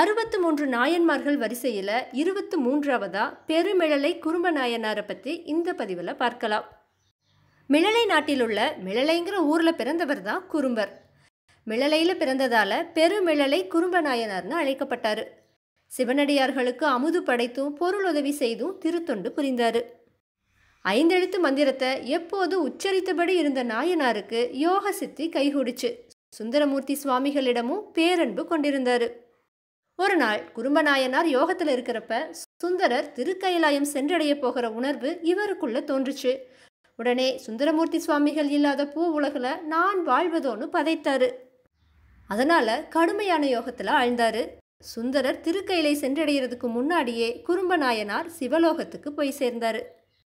அறுபத்து மூன்று நாயன்மார்கள் வரிசையில் இருபத்து மூன்றாவதா பெருமிழலை குறும்ப நாயனாரை பற்றி இந்த பதிவில் பார்க்கலாம் மிழலை நாட்டிலுள்ள மிழலைங்கிற ஊரில் பிறந்தவர் தான் குறும்பர் மிழலையில் பிறந்ததால் பெருமிழலை குறும்ப நாயனார்னு அழைக்கப்பட்டார் சிவனடியார்களுக்கு அமுது படைத்தும் பொருள் உதவி செய்தும் திருத்தொண்டு புரிந்தார் ஐந்தெழுத்து மந்திரத்தை எப்போது உச்சரித்தபடி இருந்த நாயனாருக்கு யோக சித்தி கைகூடிச்சு சுந்தரமூர்த்தி சுவாமிகளிடமும் பேரன்பு கொண்டிருந்தார் ஒரு நாள் குறும்பநாயனார் யோகத்தில் இருக்கிறப்ப சுந்தரர் திருக்கயிலாயம் சென்றடைய போகிற உணர்வு இவருக்குள்ள தோன்றுச்சு உடனே சுந்தரமூர்த்தி சுவாமிகள் இல்லாத பூ உலகில் நான் வாழ்வதோன்னு பதைத்தாரு அதனால கடுமையான யோகத்தில் ஆழ்ந்தாரு சுந்தரர் திருக்கையிலை சென்றடைகிறதுக்கு முன்னாடியே குறும்பநாயனார் சிவலோகத்துக்கு போய் சேர்ந்தாரு